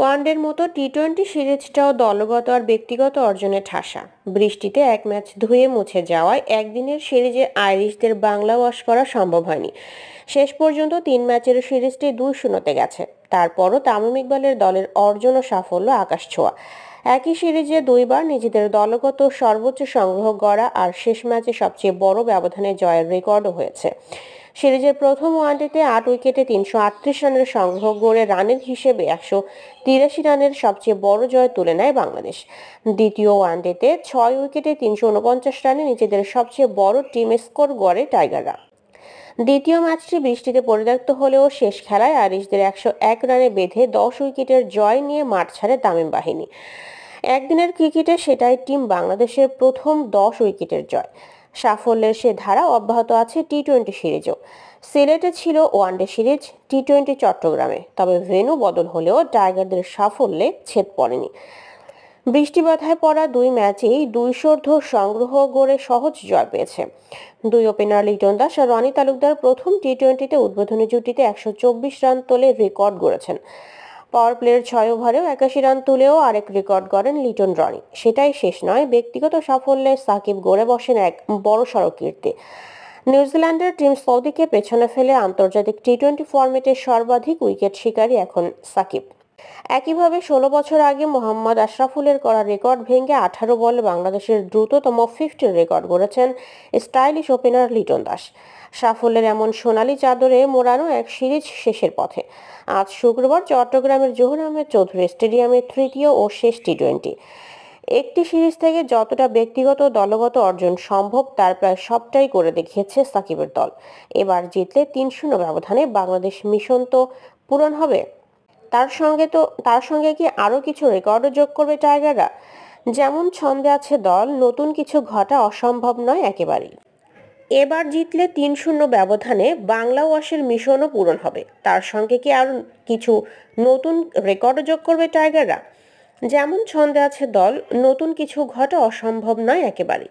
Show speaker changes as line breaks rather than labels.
ওয়ানডের মতো T twenty সিরিজটাও দলগত আর ব্যক্তিগত অর্জনে ঠাসা বৃষ্টিতে এক ম্যাচ ধুয়ে মুছে যাওয়ায় একদিনের সিরিজে আইরিশদের বাংলা ওয়াশ করা সম্ভব হয়নি শেষ পর্যন্ত তিন ম্যাচের সিরিজটি দুই শূন্যতে গেছে তারপরও তামিম ইকবালের দলের অর্জন ও সাফল্য আকাশ ছোঁয়া একই সিরিজে দুইবার নিজেদের দলগত সর্বোচ্চ সংগ্রহ গড়া আর শেষ ম্যাচে সবচেয়ে বড় ব্যবধানে জয়ের রেকর্ডও হয়েছে সিরিজের প্রথম ওয়ানডেতে আট উইকেটে তিনশো আটত্রিশ রানের সংগ্রহ গড়ে রানের হিসেবে একশো তিরাশি রানের সবচেয়ে বড় জয় তুলে নেয় বাংলাদেশ দ্বিতীয় ওয়ানডেতে ছয় উইকেটে তিনশো উনপঞ্চাশ রানে নিজেদের সবচেয়ে বড় টিম স্কোর গড়ে টাইগাররা দ্বিতীয় ম্যাচটি বৃষ্টিতে পরিত্যক্ত হলেও শেষ খেলায় আরিশদের একশো এক রানে বেঁধে দশ উইকেটের জয় নিয়ে মাঠ ছাড়ে তামিম বাহিনী একদিনের ক্রিকেটে সেটাই টিম বাংলাদেশের প্রথম দশ উইকেটের জয় সাফল্যের সে ধারা অব্যাহত আছে টি টোয়েন্টি সিরিজও সিলেটে ছিল ওয়ানডে সিরিজ টি টোয়েন্টি চট্টগ্রামে তবে ভেনু বদল হলেও টাইগারদের সাফল্যে ছেদ পড়েনি বৃষ্টি বাধায় পড়া দুই ম্যাচেই দুইশোর্ধ সংগ্রহ গড়ে সহজ জয় পেয়েছে দুই ওপেনার লিটন দাস আর রনি তালুকদার প্রথম টি টোয়েন্টিতে উদ্বোধনী জুটিতে একশো রান তোলে রেকর্ড গড়েছেন পাওয়ার প্লের ছয় ওভারেও একাশি রান তুলেও আরেক রেকর্ড গড়েন লিটন রনি সেটাই শেষ নয় ব্যক্তিগত সাফল্যে সাকিব গড়ে বসেন এক সড়ক কীর্তি নিউজিল্যান্ডের টিম সৌদিকে পেছনে ফেলে আন্তর্জাতিক টি টোয়েন্টি ফর্মেটের সর্বাধিক উইকেট শিকারী এখন সাকিব একইভাবে ১৬ বছর আগে মোহাম্মদ আশরাফুলের করা রেকর্ড ভেঙে আঠারো বলে বাংলাদেশের দ্রুততম ফিফটিন রেকর্ড গড়েছেন স্টাইলিশ ওপেনার লিটন দাস সাফল্যের এমন সোনালি চাদরে মোড়ানো এক সিরিজ শেষের পথে আজ শুক্রবার চট্টগ্রামের জহুর আহমেদ চৌধুরী স্টেডিয়ামের তৃতীয় ও শেষ টি টোয়েন্টি একটি সিরিজ থেকে যতটা ব্যক্তিগত দলগত অর্জন সম্ভব তার প্রায় সবটাই করে দেখিয়েছে সাকিবের দল এবার জিতলে তিন শূন্য ব্যবধানে বাংলাদেশ মিশন তো পূরণ হবে তার সঙ্গে তো তার সঙ্গে কি আরও কিছু রেকর্ডও যোগ করবে টাইগাররা যেমন ছন্দে আছে দল নতুন কিছু ঘটা অসম্ভব নয় একেবারেই এবার জিতলে তিন শূন্য ব্যবধানে বাংলা ওয়াশের মিশনও পূরণ হবে তার সঙ্গে কি আর কিছু নতুন রেকর্ডও যোগ করবে টাইগাররা যেমন ছন্দে আছে দল নতুন কিছু ঘটা অসম্ভব নয় একেবারেই